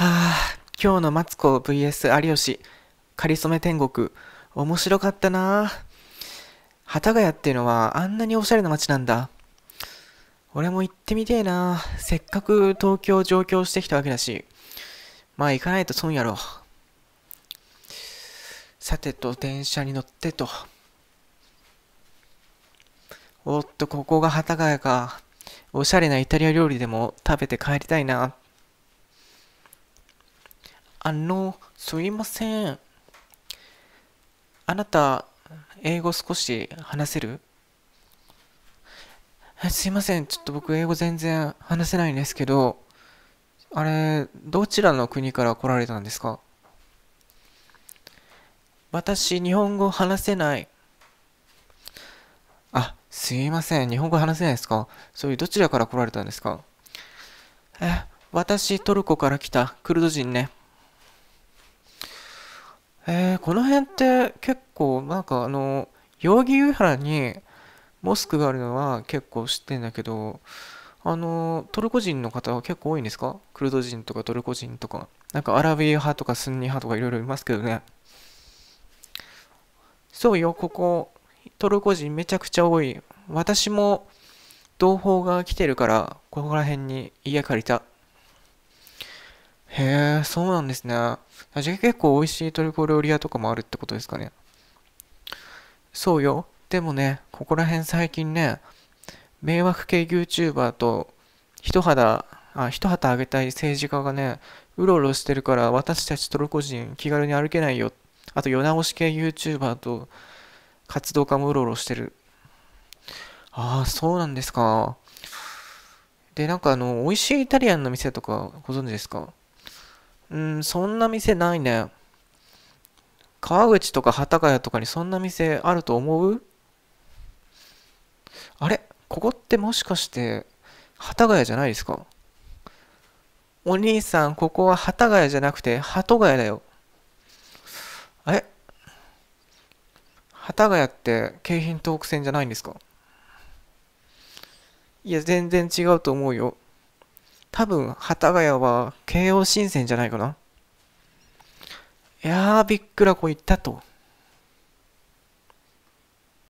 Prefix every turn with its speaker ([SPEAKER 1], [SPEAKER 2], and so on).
[SPEAKER 1] はあ、今日のマツコ VS 有吉、かりそめ天国、面白かったな幡ヶ谷っていうのはあんなにおしゃれな街なんだ。俺も行ってみてえなせっかく東京上京してきたわけだし。まあ行かないと損やろ。さてと、電車に乗ってと。おっと、ここが幡ヶ谷か。おしゃれなイタリア料理でも食べて帰りたいな。あの、すいません。あなた、英語少し話せるすいません。ちょっと僕、英語全然話せないんですけど、あれ、どちらの国から来られたんですか私、日本語話せない。あ、すいません。日本語話せないですかそういうどちらから来られたんですかえ、私、トルコから来たクルド人ね。えー、この辺って結構なんかあの代々木上原にモスクがあるのは結構知ってんだけどあのトルコ人の方は結構多いんですかクルド人とかトルコ人とかなんかアラビア派とかスンニ派とかいろいろいますけどねそうよここトルコ人めちゃくちゃ多い私も同胞が来てるからここら辺に家借りたへえ、そうなんですね。じゃ結構美味しいトルコ料理屋とかもあるってことですかね。そうよ。でもね、ここら辺最近ね、迷惑系 YouTuber と一肌、あ、一旗あげたい政治家がね、うろうろしてるから私たちトルコ人気軽に歩けないよ。あと、世直し系 YouTuber と活動家もうろうろしてる。ああ、そうなんですか。で、なんかあの、美味しいイタリアンの店とかご存知ですかうん、そんな店ないね。川口とか幡ヶ谷とかにそんな店あると思うあれここってもしかして、幡ヶ谷じゃないですかお兄さん、ここは幡ヶ谷じゃなくて、鳩ヶ谷だよ。あれ幡ヶ谷って京浜東北線じゃないんですかいや、全然違うと思うよ。多分、幡ヶ谷は京王新線じゃないかな。いやー、びっくらこいったと。